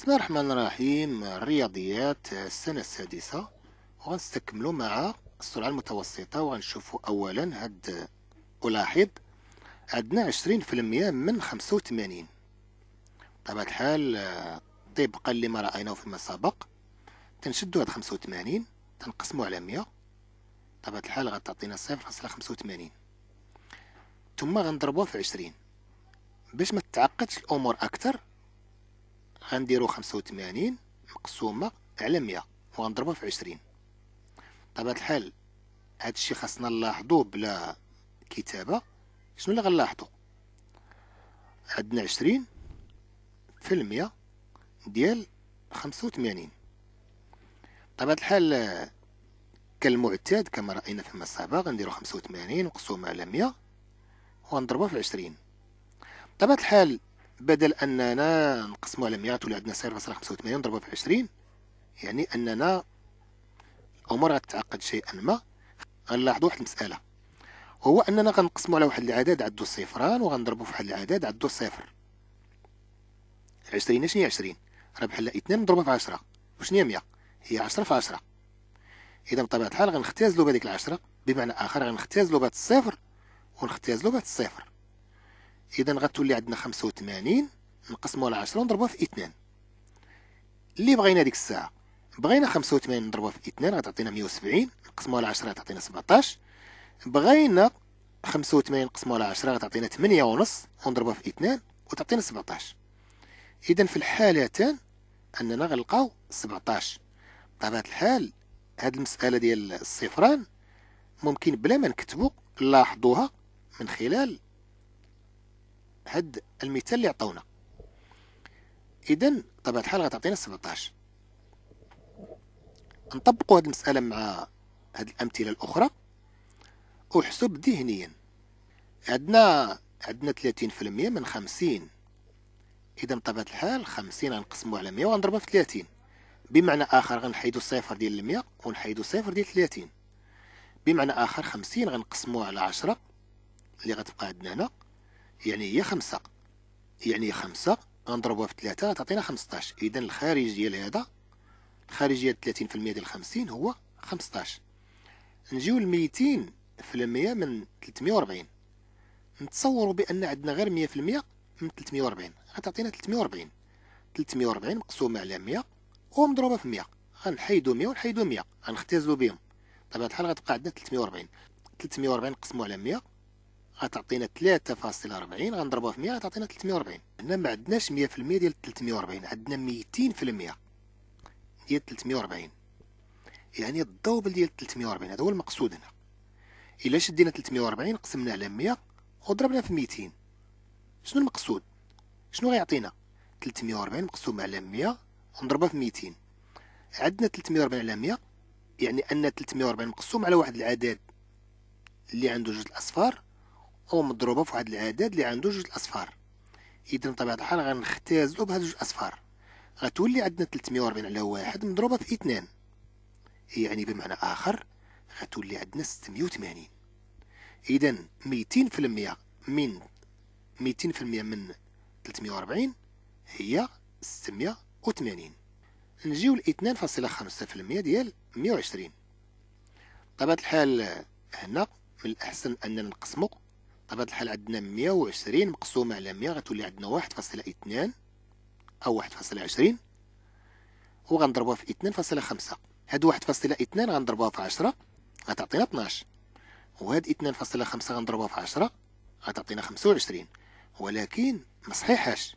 بسم الله الرحمن الرحيم الرياضيات السنة السادسة وغنستكملوا مع السرعة المتوسطة وغنشوفوا أولا هاد ألاحظ عندنا عشرين في المية من خمسة وثمانين طبعا الحال طبقا لما رأيناه فيما سبق تنشدو هاد خمسة وثمانين تنقسمو على مية طبعا الحال غتعطينا صفر فاصلة خمسة وثمانين ثم غنضربوها في عشرين باش ما تعقدش الأمور أكثر غنديرو خمسة وثمانين مقسومة على مية وغنضربها في عشرين بطبيعة الحال هادشي خاصنا نلاحظو بلا كتابة شنو اللي غنلاحظو عندنا عشرين في المية ديال خمسة وثمانين بطبيعة الحال كالمعتاد كما رأينا فيما سبق غنديرو خمسة وثمانين مقسومة على مية وغنضربها في عشرين بطبيعة الحال بدل أننا نقسموا على 100 ولا عندنا 0.85 نضربه في 20 يعني أننا الأمور غتتعقد شيئا ما غنلاحظوا واحد المسألة هو أننا غنقسمو على واحد العدد عدو صفران وغنضربو في واحد العدد عدو صفر عشرين شنو هي عشرين راه بحال 2 مضروبة في عشرة وشنو هي مية هي عشرة في عشرة إذا بطبيعة الحال غنختزلو بهاديك العشرة بمعنى آخر غنختزلوا بهاد الصفر ونختزلوا بهاد الصفر إذا غتولي عندنا 85 نقسمو على 10 ونضربوها في 2 اللي بغينا ديك الساعة بغينا 85 نضربوها في 2 غتعطينا 170 نقسموها على 10 غتعطينا 17 بغينا 85 نقسموها على 10 غتعطينا 8 ونص ونضربوها في 2 وتعطينا 17 إذا في الحالتان أننا غنلقاو 17 بطبيعة الحال هاد المسألة ديال الصفران ممكن بلا ما نكتبو نلاحظوها من خلال بحد المثال اللي عطونا اذا طبعا الحال غتعطينا 17 نطبقوا هذه المساله مع هذه الامثله الاخرى احسب ذهنيا عندنا عندنا 30% من 50 اذا بطبيعه الحال 50 غنقسموا على 100 ونضربها في 30 بمعنى اخر غنحيدوا الصفر ديال 100 ونحيدوا صفر ديال 30 بمعنى اخر 50 غنقسموا على 10 اللي غتبقى عندنا هنا يعني هي خمسة يعني خمسة غنضربوها في تلاتة غتعطينا خمسطاش إذا الخارج ديال هدا الخارج ديال تلاتين في المية ديال خمسين هو خمسطاش نجيو لميتين في المية من تلتمية وربعين نتصورو بأن عندنا غير مية في المية من تلتمية وربعين غتعطينا تلتمية وربعين تلتمية وربعين مقسومة على مية ومضروبة في مية غنحيدو مية ونحيدو مية غنختزلو بيهم طبعا الحال غتبقى عندنا تلتمية وربعين تلتمية وربعين نقسمو على مية غتعطينا 3.40 غنضربوها في 100 غتعطينا 340 هنا ما عندناش 100% ديال 340 عندنا 200% ديال 340 يعني الدوبل ديال 340 هذا هو المقصود هنا الا شدينا 340 قسمنا على 100 وضربنا في 200 شنو المقصود شنو غيعطينا 340 مقسوم على 100 ونضربها في 200 عندنا 340 على 100 يعني ان 340 مقسوم على واحد العدد اللي عنده جوج الاصفار او مضروبه في واحد العدد اللي عنده جوج الاصفار اذا بطبيعه الحال غنختازلو بهاد جوج الاصفار غتولي عندنا 340 على واحد مضروبه في اثنان إيه، يعني بمعنى اخر غتولي عندنا 680 اذا 200% من 200% من 340 هي 680 نجيو ل 2.5% ديال 120 طبعا الحال هنا من الاحسن اننا نقسمه بطبيعة الحال عندنا 120 مقسومة على 100 غتولي عندنا 1.2 أو 1.20 وغنضربوها في 2.5 هاد 1.2 غنضربوها في 10 غتعطينا 12 وهاد 2.5 غنضربوها في 10 غتعطينا 25 ولكن ما صحيحاش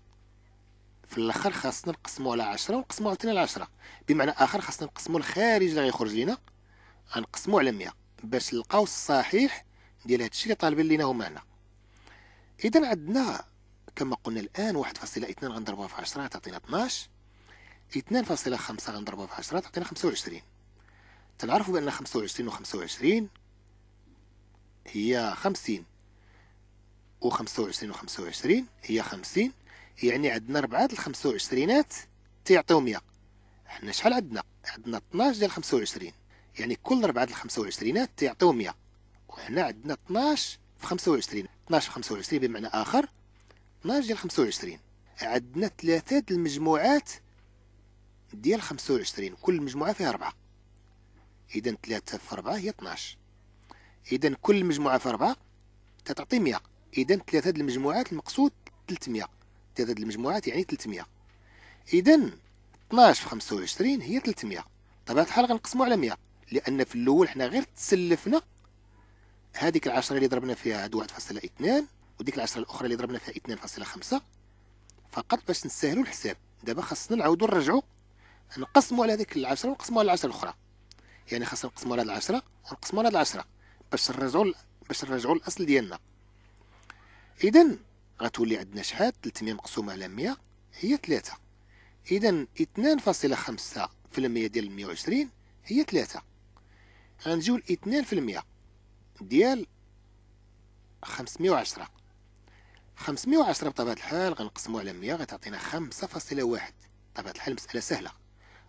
في الاخر خاصنا نقسمو على 10 ونقسمو عاوتاني على 10 بمعنى اخر خاصنا نقسمو الخارج اللي غيخرج لينا غنقسمو على 100 باش نلقاو الصحيح ديال هادشي اللي طالبين لينا هما هنا اذا عندنا كما قلنا الان 1.2 غنضربوها في 10 تعطينا 12 2.5 غنضربوها في 10 تعطينا 25 تنعرفوا بان 25 و 25 هي 50 و 25 و 25 هي 50 يعني عندنا ربعة د 25 ات تيعطيو 100 حنا شحال عندنا عندنا 12 ديال 25 يعني كل ربعة د 25 ات تيعطيو 100 وحنا عندنا 12 في 25 12 في 25 بمعنى آخر 12 ديال 25 عندنا ثلاثة ديال المجموعات ديال 25 كل مجموعة فيها 4 إذا 3 في 4 هي 12 إذا كل مجموعة في 4 تعطي 100 إذا ثلاثة ديال المجموعات المقصود 300 ثلاثة ديال المجموعات يعني 300 إذا 12 في 25 هي 300 طبعا الحال غنقسموا على 100 لأن في الأول حنا غير تسلفنا هذيك العشرة اللي ضربنا فيها هاد واحد فاصلة اثنان وديك العشرة الأخرى اللي ضربنا فيها اثنان فاصلة خمسة فقط باش نسهلوا الحساب دابا خاصنا نعاودوا نرجعوا نقسموا على هذيك العشرة ونقسموا على العشرة الأخرى يعني خاصنا نقسموا على هاد العشرة ونقسموا على هاد العشرة باش نرجعوا باش نرجعوا الأصل ديالنا إذن غتولي عندنا شحال 300 مقسومة على 100 هي 3 في 2.5% ديال 120 هي 3 غنجيو ل 2% ديال 510 510 بطبيعة الحال غنقسمو على 100 غتعطينا 5.1 بطبيعة الحال المساله سهلة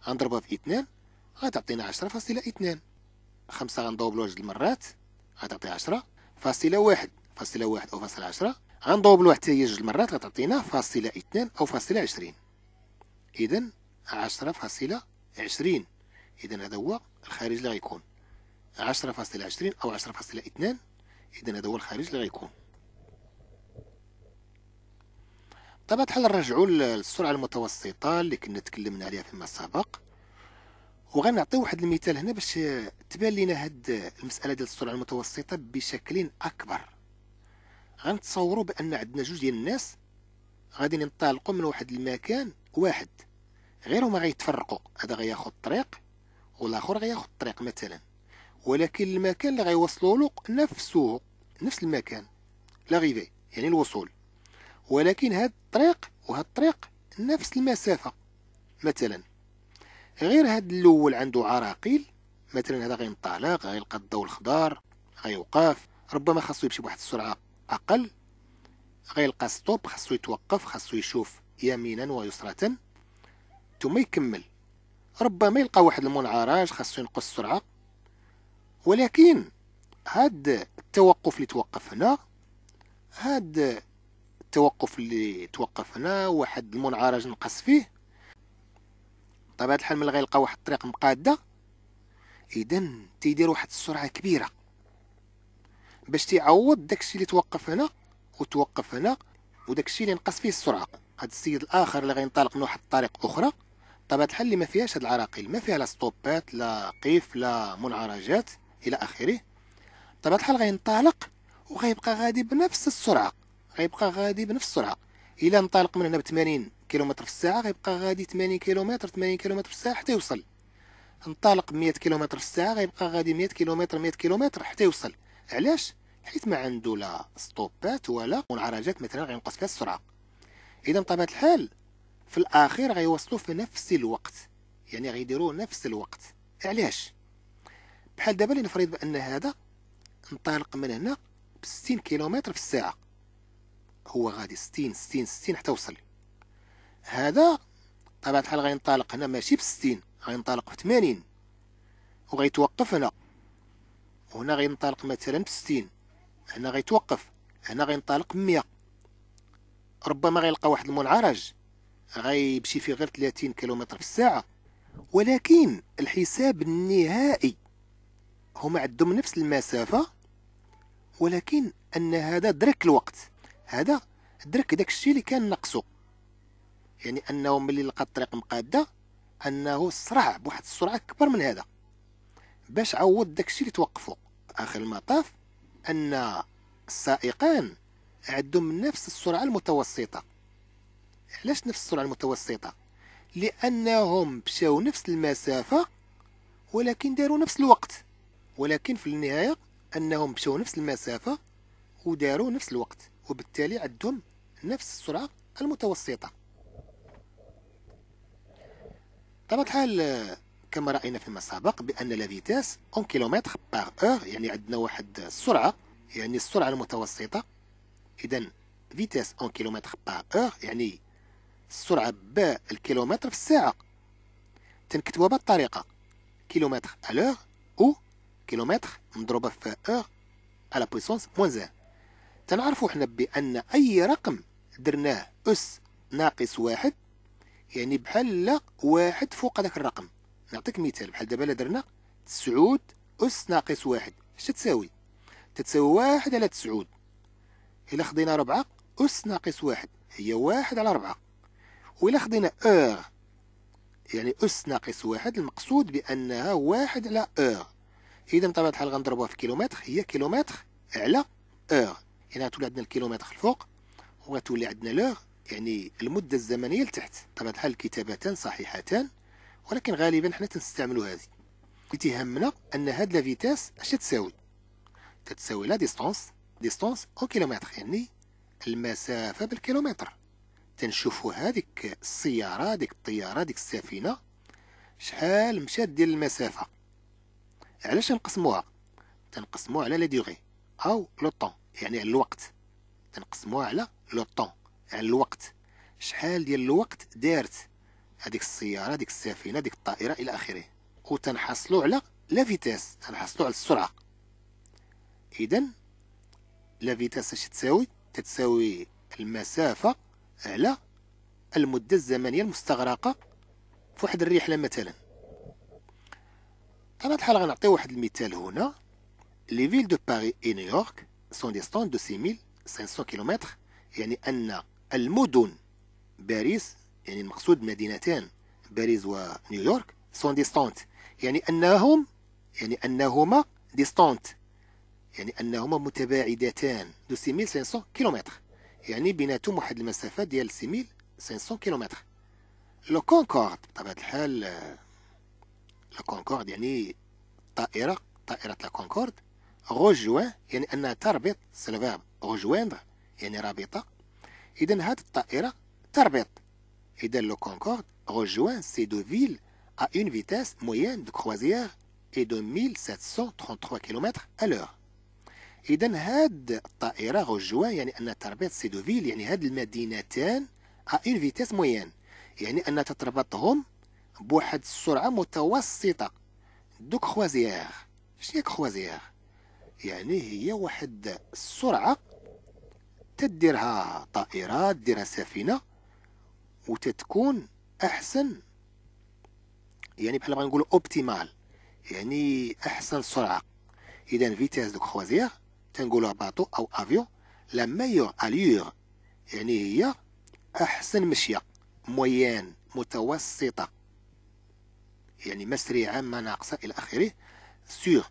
غنضربها في 2 غتعطينا 10.2 5 غنضوبلو جوج المرات غتعطي 10 فاصلة واحد فاصلة واحد أو فاصلة عشرة غنضوبلو حتى هي جوج المرات غتعطينا فاصلة اثنان أو فاصلة عشرين إذا عشرة فاصلة عشرين إذا هذا هو الخارج اللي غيكون عشرة فاصلة عشرين أو عشرة فاصلة اثنان إذا هذا هو الخارج اللي غيكون بطبيعة الحال نرجعو للسرعة المتوسطة اللي كنا تكلمنا عليها فيما سبق وغنعطي واحد المثال هنا باش تبان لنا هاد المسألة ديال السرعة المتوسطة بشكل أكبر غنتصورو بأن عندنا جوج ديال الناس غادي ينطلقوا من واحد المكان واحد غير هما غيتفرقوا هذا غياخد طريق والاخر غياخد طريق مثلا ولكن المكان اللي غيوصلوا له نفسه نفس المكان لاغيفي يعني الوصول ولكن هاد الطريق وهاد الطريق نفس المسافة مثلا غير هاد الاول عنده عراقيل مثلا هذا غينطلق غيلقى الضوء الخضار غيوقف ربما خاصو يمشي بواحد السرعة أقل غيلقى ستوب خاصو يتوقف خاصو يشوف يمينا ويسرة ثم يكمل ربما يلقى واحد المنعرج خاصو ينقص السرعة ولكن هاد التوقف اللي توقف هنا هاد التوقف اللي توقف هنا واحد المنعرج نقص فيه طبعا الحال ملي غيلقى واحد الطريق مقاده اذا تيدير واحد السرعه كبيره باش تعوض داكشي اللي توقف هنا وتوقف هنا وداكشي اللي نقص فيه السرعه هاد السيد الاخر اللي غينطلق من واحد الطريق اخرى طبعا الحال اللي ما فيهاش هاد العراقيل ما فيها لا ستوبات لا قيف لا منعرجات الى اخره بطبيعه طيب، الحال غينطلق وغيبقى غادي بنفس السرعه غيبقى غادي بنفس السرعه الى انطلق من هنا ب 80 كيلومتر في الساعه غيبقى غادي 80 كيلومتر 80 كيلومتر في الساعه حتى يوصل انطلق ب 100 كيلومتر في الساعه غيبقى غادي 100 كيلومتر 100 كيلومتر حتى يوصل علاش حيت ما عنده لا ستوبات ولا منعرجات مثلا غينقص فيها السرعه اذا بطبيعه طيب، الحال في الاخير غيوصلوا في نفس الوقت يعني غيديروا نفس الوقت علاش بحال دابا لنفرض بان هذا انطلق من هنا ب 60 كيلومتر في الساعه هو غادي 60 60 60 حتى وصل هذا طبعا الحال غينطلق هنا ماشي ب 60 غينطلق ب 80 وغيتوقف هنا هنا غينطلق مثلا ب 60 هنا غيتوقف هنا غينطلق ب 100 ربما غيلقى واحد المنعرج غيمشي فيه غير 30 كيلومتر في الساعه ولكن الحساب النهائي هما عندهم نفس المسافة ولكن أن هذا درك الوقت هذا درك داك الشيء اللي كان ناقصو يعني أنه ملي لقى الطريق مقادة أنه سرع بواحد السرعة أكبر من هذا باش عوض داك الشيء اللي توقفو آخر المطاف أن السائقان عندهم نفس السرعة المتوسطة علاش نفس السرعة المتوسطة لأنهم مشاو نفس المسافة ولكن داروا نفس الوقت ولكن في النهاية أنهم مشاو نفس المسافة وداروا نفس الوقت وبالتالي عندهم نفس السرعة المتوسطة طبعا الحال كما رأينا فيما سبق بأن لا فيتاس اون كيلومتر باغ اور يعني عندنا واحد السرعة يعني السرعة المتوسطة إذا فيتاس اون كيلومتر باغ اور يعني السرعة ب الكيلومتر في الساعة تنكتبوها بهذه الطريقة كيلومتر ألوغ كيلومتر مضروبة في اور على بويسونس موان زان تنعرفو حنا بأن أي رقم درناه أس ناقص واحد يعني بحال لا واحد فوق هذاك الرقم نعطيك مثال بحال دابا درنا تسعود أس ناقص واحد اش تساوي تتساوي واحد على تسعود إلا خدينا ربعة أس ناقص واحد هي واحد على ربعة وإلا خدينا أوغ يعني أس ناقص واحد المقصود بأنها واحد على أوغ اذا بطبيعه الحال غنضربوها في كيلومتر هي كيلومتر على اور يعني غتولي عندنا الكيلومتر الفوق وغتولي عندنا لور يعني المده الزمنيه لتحت بطبيعه الحال الكتابتان صحيحتان ولكن غالبا حنا تنستعملوا هذه اللي تيهمنا ان هاد لا فيتاس اش تساوي تتساوي لا ديستونس ديستونس او كيلومتر يعني المسافه بالكيلومتر تنشوفوا هذيك السياره ديك الطياره ديك السفينه شحال مشات ديال المسافه علاش نقسموها تنقسموها على لا ديغي او لو طون يعني على الوقت تنقسموها على لو طون على الوقت شحال ديال الوقت دارت هذيك السياره هذيك السفينه هذيك الطائره الى اخره وتنحصلوا على لا فيتاس تنحصلوا على السرعه اذا لا فيتاس اش تساوي تتساوي المسافه على المده الزمنيه المستغرقه في واحد الرحله مثلا انا بحال غنعطي واحد المثال هنا لي فيل دو باري اي نيويورك سون ديستون دو 6500 كيلومتر يعني ان المدن باريس يعني المقصود مدينتان باريس ونيويورك سون ديستونت يعني انهم يعني انهما ديستونت يعني انهما متباعدتان دو 6500 كيلومتر يعني بيناتهم واحد المسافه ديال 6500 كيلومتر لو كونكورد بطبيعه الحال لا كونكورد يعني طائرة طائرة لا كونكورد غوجوان يعني أنها تربط سلفاب غوجواندر يعني رابطة إذا هذه الطائرة تربط إذا لو كونكورد rejoint ces deux أون à موين دو moyenne إي دو et de 1733 تخوا كيلومتر ألوغ إذا هاد الطائرة غوجوان يعني أنها تربط سي فيل يعني هاد المدينتان أ أون فيتاس موين يعني أنها تتربطهم بواحد السرعة متوسطة دو كروازيير شنو هي كروازيير يعني هي واحد السرعة تديرها طائرة تديرها سفينة وتتكون أحسن يعني بحال بغينا نقولوا اوبتيمال يعني أحسن سرعة إذا فيتاس دو كروازيير تنقولوها باطو أو أفيون لا ميور أليور يعني هي أحسن مشية مويان متوسطة يعني مسريعة ما ناقصة إلى آخره سيغ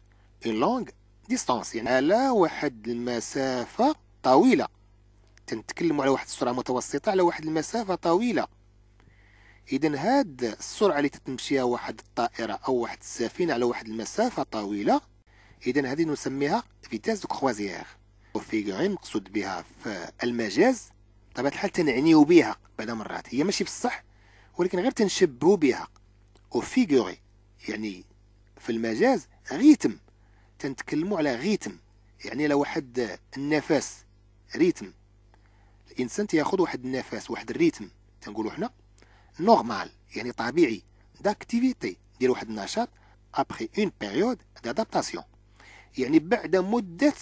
اون لونغ ديستونس يعني على واحد المسافة طويلة تنتكلموا على واحد السرعة متوسطة على واحد المسافة طويلة إذا هاد السرعة اللي تتمشيها واحد الطائرة أو واحد السفينة على واحد المسافة طويلة إذا هذه نسميها فيتاس دو كروازيير وفيغورين مقصود بها في المجاز طبعا الحال تنعنيو بها بعض مرات هي ماشي بصح ولكن غير تنشبهو بها أو فيغوري يعني في المجاز ريتم تنتكلموا على ريتم يعني على واحد النفس ريتم الانسان تياخذ واحد النفس واحد الريتم تنقولوا حنا نورمال يعني طبيعي داكتيفيتي ديال واحد النشاط ابخي اون بيريود دادابتاسيون يعني بعد مده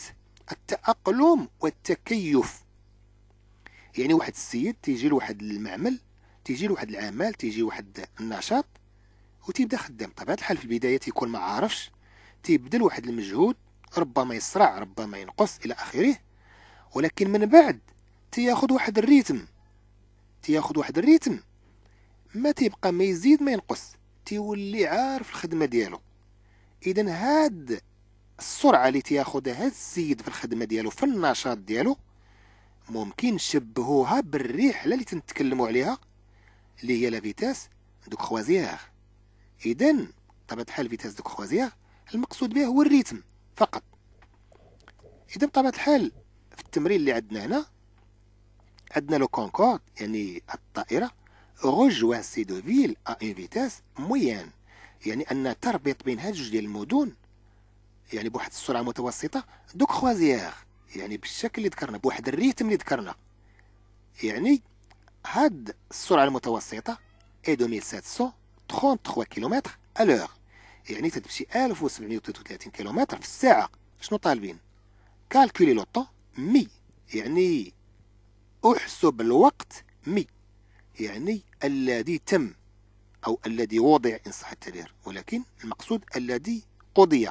التاقلم والتكيف يعني واحد السيد تيجي لواحد المعمل تيجي لواحد العمل تيجي واحد النشاط وتيبدا خدام طبيعة الحال في البداية تيكون ما عارفش تيبذل واحد المجهود ربما يسرع ربما ينقص الى اخره ولكن من بعد تياخذ واحد الريتم تياخذ واحد الريتم ما تيبقى ما يزيد ما ينقص تيولي عارف الخدمه ديالو اذا هاد السرعه اللي تياخذها هاد السيد في الخدمه ديالو في النشاط ديالو ممكن نشبهوها بالرحله اللي تنتكلموا عليها اللي هي لافيتاس دوك خوازيغ إذا بطبيعة الحال فيتاز دو كروازيير المقصود به هو الريتم فقط إذا بطبيعة الحال في التمرين اللي عندنا هنا عندنا لو كونكورد يعني الطائرة رجوا سي دو فيل ا اون فيتاس مويان يعني أن تربط بين هاد جوج ديال المدن يعني بواحد السرعة متوسطة دو كروازيير يعني بالشكل اللي ذكرنا بواحد الريتم اللي ذكرنا يعني هاد السرعة المتوسطة اي ساتسون 33 كيلومتر الوغ يعني تتمشي 1733 كيلومتر في الساعة شنو طالبين كالكولي لو طون مي يعني احسب الوقت مي يعني الذي تم أو الذي وضع إن صح التعبير ولكن المقصود الذي قضي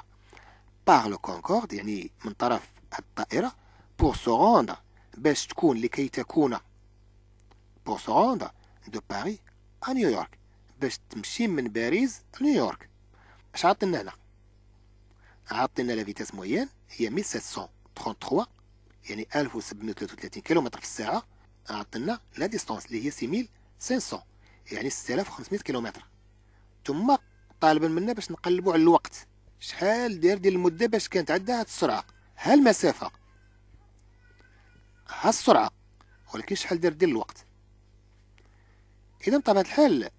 باغ لو كونكورد يعني من طرف الطائرة بور سو باش تكون لكي تكون بور سو دو باري ا نيويورك باش تمشي من باريس لنيويورك اش عطينا هنا عطينا لا فيتاس مويان هي 1733 يعني 1733 كيلومتر في الساعه عطينا لا ديستونس اللي هي 6500 يعني 6500 كيلومتر ثم طالبا منا باش نقلبوا على الوقت شحال داير ديال المده باش كانت عندها هاد السرعه ها المسافه ها السرعه ولكن شحال داير ديال الوقت اذا بطبيعه الحال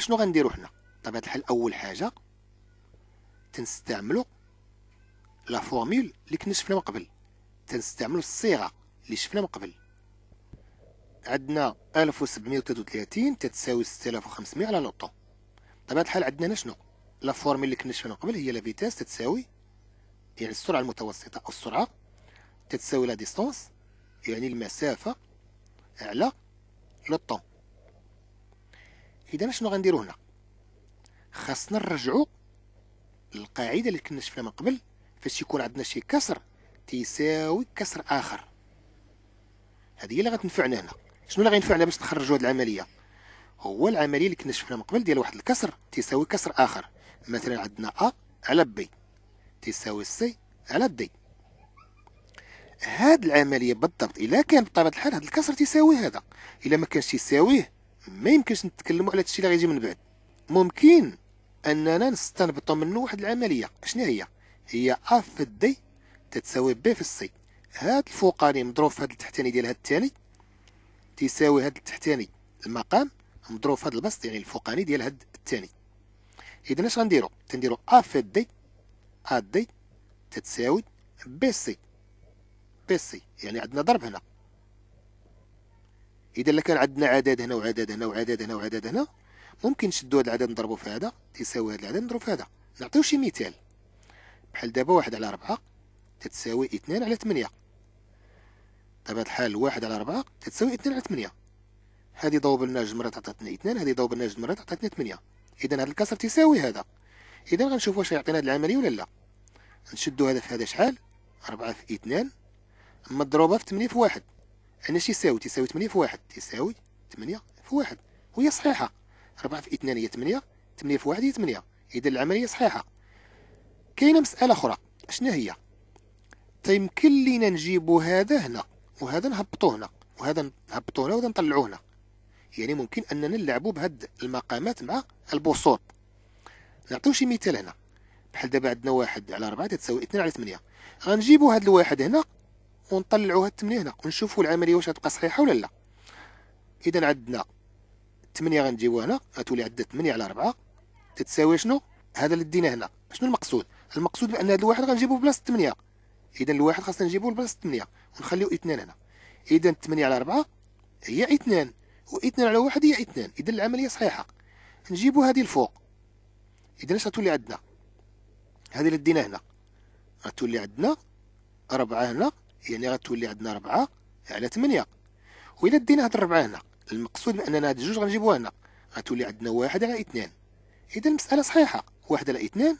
شنو غنديرو حنا بطبيعه الحال اول حاجه تنستعملو لا فورمول اللي كنا شفنا من قبل تنستعملو الصيغه اللي شفنا من قبل عندنا 1733 تتساوي 6500 على لوطون بطبيعه الحال عندنا هنا شنو لا فورمول اللي كنا شفنا من قبل هي لا فيتاس تتساوي يعني السرعه المتوسطه او السرعه تتساوي لا ديستونس يعني المسافه على لوطون اذا شنو غنديرو هنا خاصنا نرجعو القاعده اللي كنا شفنا من قبل فاش يكون عندنا شي كسر تساوي كسر اخر هذه هي اللي غتنفعنا هنا شنو اللي غينفعنا باش نخرجوا هذه العمليه هو العمليه اللي كنا شفنا من قبل ديال واحد الكسر تساوي كسر اخر مثلا عندنا ا على بي تساوي سي على دي هاد العمليه بالضبط الا كان بطبيعه الحال هاد الكسر تساوي هذا الا ما كانش يساويه ما يمكنش نتكلموا على هادشي اللي غيجي من بعد ممكن اننا نستنبطوا منه واحد العمليه شنو هي هي ا في الدي تتساوي ب في السي هاد الفوقاني مضروب في هاد التحتاني ديال هاد الثاني تساوي هاد التحتاني المقام مضروب في هاد البسط يعني الفوقاني ديال هاد الثاني اذا اش غنديروا تنديروا ا في دي ا دي تتساوي بي سي بي سي يعني عندنا ضرب هنا اذا اللي كان عندنا عدد هنا وعدد هنا وعدد هنا وعدد هنا ممكن نشدو هذا العدد نضربو في هذا تيساوي هذا العدد نضربو في هذا نعطيو شي مثال بحال دابا واحد على ربعة تتساوي اثنان على ثمانية طبعا الحال واحد على ربعة تتساوي اثنان على ثمانية هذه ضوب لنا جوج مرات عطاتنا اثنان هذه ضوب لنا جوج مرات عطاتنا ثمانية اذا هذا الكسر تيساوي هذا اذا غنشوف واش غيعطينا هذه العملية ولا لا نشدو هذا في هذا شحال ربعة في اثنان مضروبة في ثمانية في واحد أنا شي يساوي تساوي 8 في 1 تساوي 8 في 1 وهي صحيحة 4 في 2 هي 8 8 في 1 هي 8 إذا العملية صحيحة كاينة مسألة أخرى شنو هي تيمكن طيب، لينا نجيبو هذا هنا وهذا نهبطوه هنا وهذا نهبطوه هنا وهذا نطلعوه هنا يعني ممكن أننا نلعبو بهاد المقامات مع البسوط نعطيو شي مثال هنا بحال دابا عندنا واحد على 4 تساوي 2 على 8 غنجيبو هاد الواحد هنا ونطلعوا هاد التمنيه هنا ونشوفوا العمليه واش غتبقى صحيحه ولا لا اذا عندنا 8 غنجيبوها هنا غتولي عندنا 8 على 4 تتساوي شنو هذا اللي دينا هنا شنو المقصود المقصود بان هذا الواحد غنجيبوه بلاصه 8 اذا الواحد خاصنا نجيبوه بلاصه 8 ونخليو اثنان هنا اذا 8 على 4 هي اثنان اثنان على واحد هي اثنان اذا العمليه صحيحه نجيبو هذه الفوق اذا اش غتولي عندنا هذه اللي دينا هنا غتولي عندنا 4 هنا يعني غتولي عندنا ربعة على ثمانية وإلا دينا هاد الربعة هنا المقصود بأننا هاد الجوج غنجيبوها هنا غتولي عندنا واحد على اثنان إذا المسألة صحيحة واحد على اثنان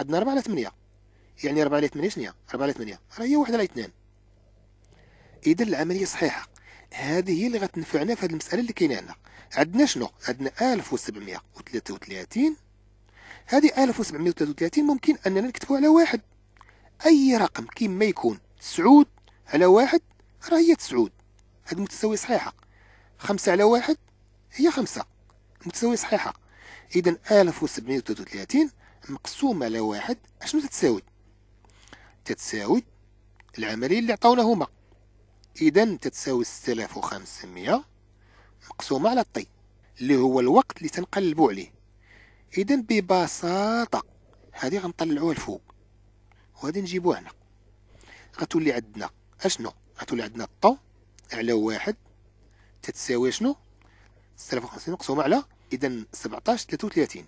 عندنا ربعة على ثمانية يعني ربعة على ثمانية شنيا ربعة على ثمانية راه هي واحد على اثنان إذا العملية صحيحة هذه هي اللي غتنفعنا في هاد المسألة اللي كاينة هنا عندنا شنو عندنا ألف 1733 هذه 1733 ممكن أننا نكتبوها على واحد أي رقم كيما يكون تسعود على واحد راه هي تسعود هاد المتساوية صحيحة خمسة على واحد هي خمسة المتساوية صحيحة إذا ألف وسبعمية وتلاتة وتلاتين مقسومة على واحد أشنو تتساوي تتساوي العملية اللي عطاونا هما إذا تتساوي ستة آلاف وخمسمية مقسومة على الطي اللي هو الوقت اللي تنقلبو عليه إذا ببساطة هذه غنطلعوها لفوق وهذه نجيبوها هنا غتولي عندنا اشنو غتولي عندنا الطو على واحد تتساوي شنو 56 مقسومه على اذا 17 33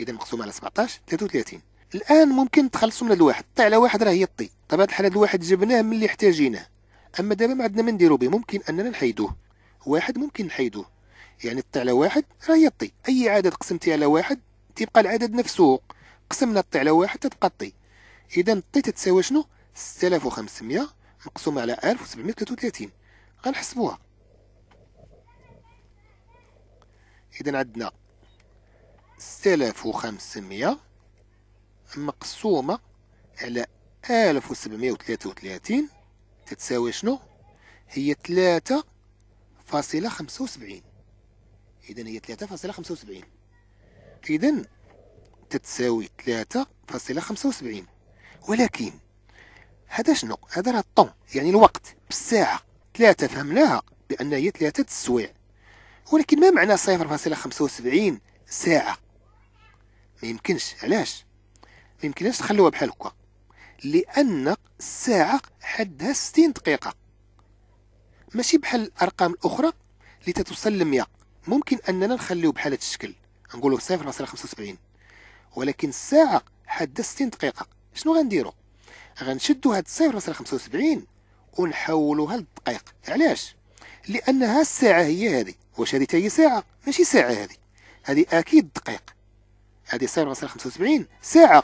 اذا مقسومه على 17 33 الان ممكن تخلصوا من الواحد الطي على واحد راه هي الطي طبعا الحال هاد الواحد جبناه من اللي احتاجيناه اما دابا ما عندنا ما نديرو به ممكن اننا نحيدوه واحد ممكن نحيدوه يعني الطي على واحد راه هي الطي اي عدد قسمتي على واحد تيبقى العدد نفسه قسمنا الطي على واحد تتبقى الطي اذا الطي تتساوي شنو 6500 مقسومة على 1733 غنحسبوها إذا عندنا 6500 مقسومة على 1733 تتساوي شنو؟ هي فاصلة خمسة وسبعين إذا هي فاصلة خمسة وسبعين إذا تتساوي فاصلة خمسة وسبعين ولكن هذا شنو هذا راه الطون يعني الوقت بالساعه ثلاثه فهمناها بان هي ثلاثه السوايع ولكن ما معنى 0.75 ساعه ما يمكنش علاش ما يمكنش تخلوها بحال هكا لان الساعه حدها 60 دقيقه ماشي بحال الارقام الاخرى اللي تتوصل ل 100 ممكن اننا نخليو بحال هذا الشكل نقولوا 0.75 ولكن الساعه حدها 60 دقيقه شنو غنديروا غنشدوا هاد الصفر راسل 75 ونحولوها للدقيق علاش لانها الساعه هي هذه واش هذه هي ساعه ماشي ساعه هذه هذه اكيد دقيق هذه صفر راسل 75 ساعه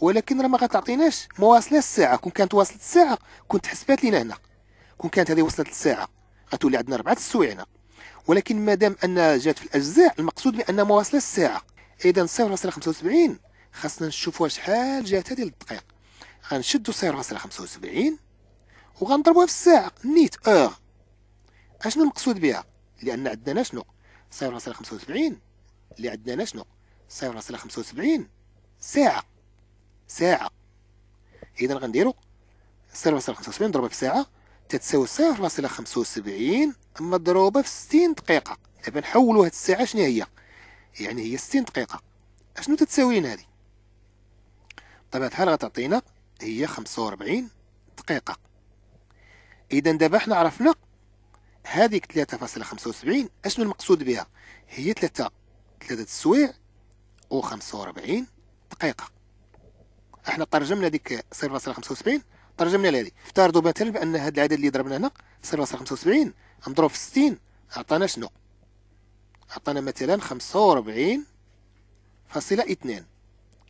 ولكن راه ما غتعطيناش مواصله الساعه كون كانت واصله الساعه كنت حسبات لينا هنا كون كانت هذه وصلت للساعه غتولي عندنا ربعه السوايع هنا ولكن مادام انها جات في الاجزاء المقصود بان مواصله الساعه اذا صفر راسل 75 خاصنا نشوفوها شحال جات هذه للدقيق غنشدو صفر فاصلة خمسة وسبعين وغنضربوها في الساعة نيت اوغ أشنو المقصود بها لأن عندنا شنو صفر فاصلة خمسة وسبعين اللي عندنا شنو صفر فاصلة خمسة وسبعين ساعة ساعة إذا غنديرو صفر فاصلة خمسة وسبعين مضروبة في ساعة تتساوي صفر فاصلة خمسة وسبعين مضروبة في ستين دقيقة دابا نحولو هاد الساعة شنو هي يعني هي ستين دقيقة أشنو تتساوي لنا هادي طبعا الحال غتعطينا هي 45 دقيقة إذا دابا حنا عرفنا هذيك 3.75 أشنو المقصود بها هي 3 3 السوايع و 45 دقيقة احنا ترجمنا ديك 0.75 ترجمنا لهذه افترضوا مثلا بأن هذا العدد اللي ضربنا هنا 0.75 نضرب في 60 عطانا شنو عطانا مثلا 45.2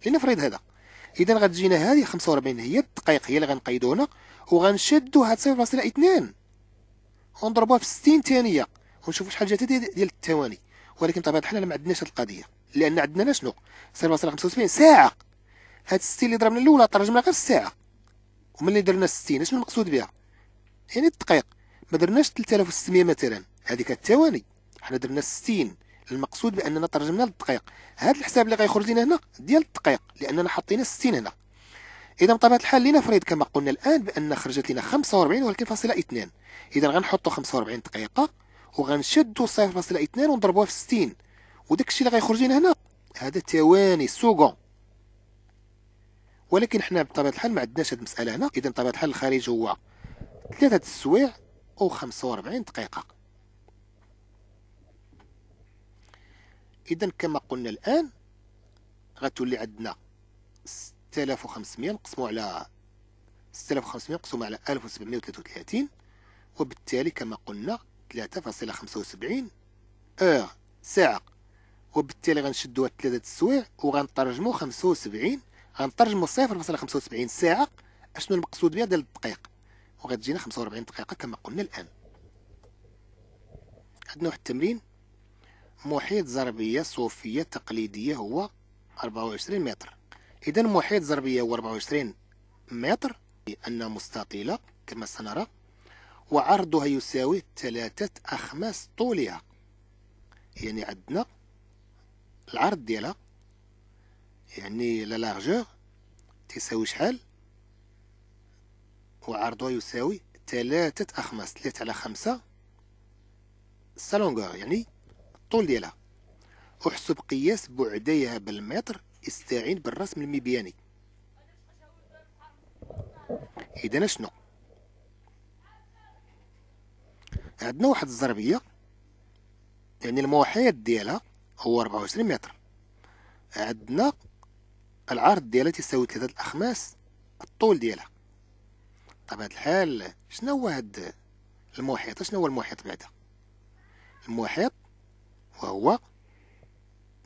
لنفرض هذا اذا غتجينا هذه 45 هي الدقائق هي اللي غنقيدو هنا وغنشدو هاد 0.2 ونضربوها في 60 ثانيه ونشوفوا شحال جات ديال الثواني ولكن بطبيعه الحال ما عندناش هاد القضيه لان عندنا شنو 0.75 ساعه هاد 60 اللي ضربنا الاولى ترجمنا غير الساعه وملي درنا 60 شنو المقصود بها يعني الدقائق ما درناش 3600 مثلا هذيك الثواني حنا درنا 60 المقصود باننا ترجمنا للدقائق هذا الحساب اللي غيخرج لنا هنا ديال الدقائق لاننا حطينا 60 هنا اذا بطبيعه الحال لنفرض كما قلنا الان بان خرجت لنا 45 ولكن فاصله 2 اذا غنحطوا 45 دقيقه وغنشدوا 0.2 ونضربوها في 60 وداك الشيء اللي غيخرج لنا هنا هذا ثواني سكون ولكن حنا بطبيعه الحال ما عندناش هذه المساله هنا اذا بطبيعه الحال الخارج هو 3 السوايع و 45 دقيقه إذا كما قلنا الآن غتولي عندنا 6500 نقسموا على 6500 نقسموا على 1733 وبالتالي كما قلنا 3.75 أور آه، ساعة وبالتالي هاد ثلاثة السوايع وغنترجمو 75 غنترجمو 0.75 ساعة اشنو المقصود بها ديال الدقيق وغتجينا 45 دقيقة كما قلنا الآن عندنا واحد التمرين محيط زربية صوفية تقليدية هو 24 متر إذا محيط زربية هو 24 متر لأنها مستطيلة كما سنرى وعرضها يساوي ثلاثة أخماس طولها يعني عندنا العرض ديالها يعني لا لارجور تساوي شحال وعرضها يساوي ثلاثة أخماس ثلاثة على خمسة سالونغور يعني الطول ديالها احسب قياس بعديها بالمتر استعين بالرسم المبياني اذا شنو عندنا واحد الزربيه يعني المحيط ديالها هو 24 متر عندنا العرض ديالها تساوي ثلاثة الأخماس الطول ديالها طبعا هاد الحال شنو هو هاد المحيط شنو هو المحيط بعدا المحيط وهو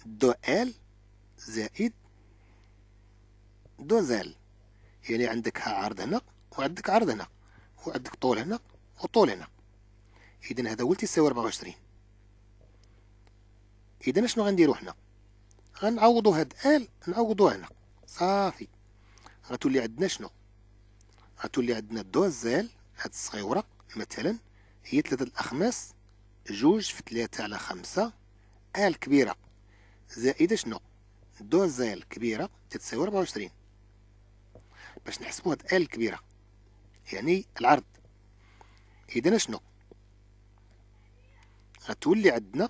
دو ال زائد دو زال يعني عندك ها عرض هنا وعندك عرض هنا وعندك طول هنا وطول هنا إذا هذا ولتي يساوي 24 إذا شنو غنديرو حنا غنعوضو هاد ال نعوضوها هنا صافي غتولي عندنا شنو غتولي عندنا دو زال هاد الصغيرة مثلا هي ثلاثة الأخماس جوج في ثلاثة على خمسة ال كبيرة زائد شنو دو زال الكبيرة تتساوي 24 باش نحسبو هاد ال كبيرة يعني العرض إذا شنو غتولي عندنا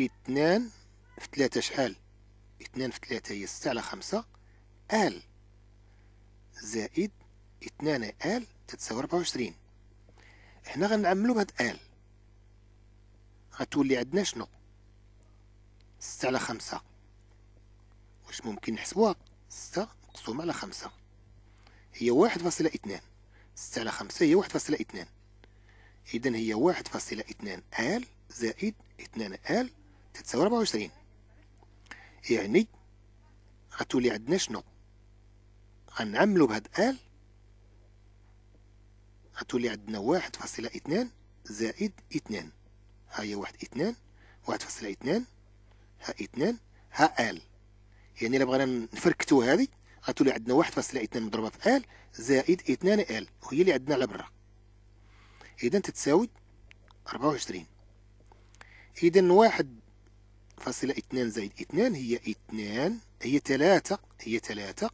اتنان في تلاتة شحال اتنان في تلاتة هي ستة على خمسة آل زائد اتنان آل تتساوي ربعة وعشرين هنا غنعملو بهاد آل غتولي عندنا شنو ستة على خمسة واش ممكن نحسبوها ستة مقسومة على خمسة هي واحد فاصلة اثنان ستة على خمسة هي واحد فاصلة اثنان إذن هي واحد فاصلة اثنان آل زائد اثنان آل تتساوي ربعة وعشرين يعني غتولي عندنا شنو غنعملو بهاد آل غتولي عندنا واحد فاصلة اثنان زائد اثنان ها هي واحد اثنان واحد فاصلة اثنان ها اثنان ها ال يعني الا بغينا نفركتو هذه غتولي عندنا واحد فاصلة اثنان مضروبة في ال زائد اثنان ال وهي اللي عندنا على برا اذا تتساوي ربعة وعشرين اذا واحد فاصلة اثنان زائد اثنان هي اثنان هي ثلاثة هي ثلاثة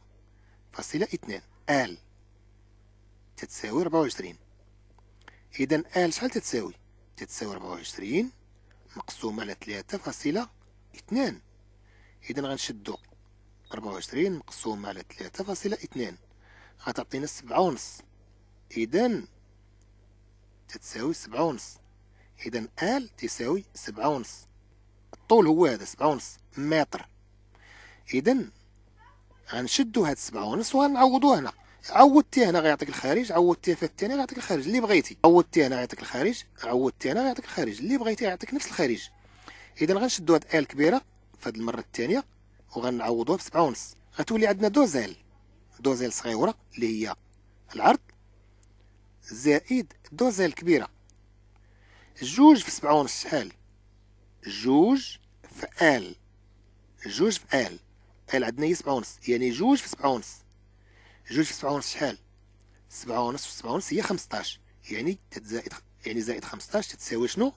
فاصلة اثنان ال تتساوي ربعة وعشرين إذا آل شحال تتساوي؟ تتساوي ربعة وعشرين مقسومة على تلاتة فاصلة اثنان إذا غنشدو ربعة وعشرين مقسوم على ثلاثة فاصلة اثنان غتعطينا سبعة ونص إذا تتساوي سبعة ونص إذا آل تساوي سبعة ونص الطول هو هذا سبعة ونص متر إذا غنشدو هاد سبعة ونص وغنعوضو هنا عودتي هنا غيعطيك الخارج عودتي في الثاني غيعطيك الخارج اللي بغيتي عودتي هنا غيعطيك الخارج عودتي هنا غيعطيك الخارج اللي بغيتي غيعطيك نفس الخارج اذا غنشدو هاد ال كبيره فهاد المره الثانيه وغنعوضوها بسبعة ونص غتولي عندنا دوزيل دوزيل صغيره اللي هي العرض زائد دوزيل كبيره جوج في سبعة ونص شحال جوج في ال جوج في ال ال عندنا هي سبعة ونص يعني جوج في سبعة ونص جوج في سبعة ونص شحال سبعة ونص في سبعة ونص هي خمسطاش يعني تتزائد يعني زائد خمسطاش تتساوي شنو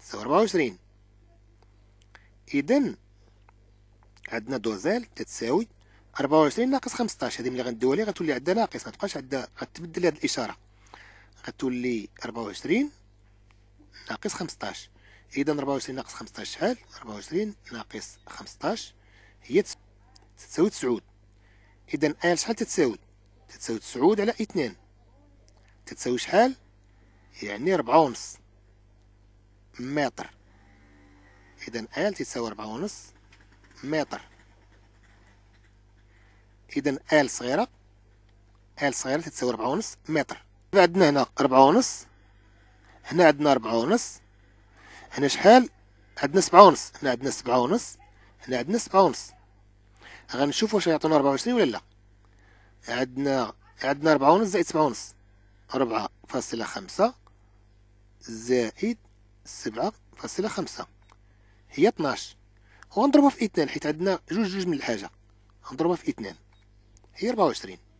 تساوي ربعة وعشرين اذا عندنا دوزال تتساوي 24 ناقص 15 هذه ملي غندوي عليها غتولي عندها ناقص غتبقاش عندها غتبدل هذه الاشاره غتولي 24 ناقص 15 اذا 24 ناقص 15 شحال 24 ناقص 15 هي تساوي 9 اذا ال آية شحال تتساوي تتساوي 9 على 2 تتساوي شحال يعني 4 ونص متر إذا ال تساوي أربعة ونص متر إذا ال صغيرة ال صغيرة تساوي أربعة ونص متر عندنا هنا أربعة ونص هنا عندنا أربعة ونص هنا شحال عندنا سبعة ونص هنا عندنا سبعة ونص هنا عندنا سبعة ونص غنشوف واش يعطونا ربعة وعشرين ولا لا عندنا عندنا ربعة ونص زائد سبعة ونص ربعة فاصلة خمسة زائد سبعة فاصلة خمسة هي 12 ونضربها في 2 حيت عندنا جوج جوج من الحاجه نضربها في 2 هي 24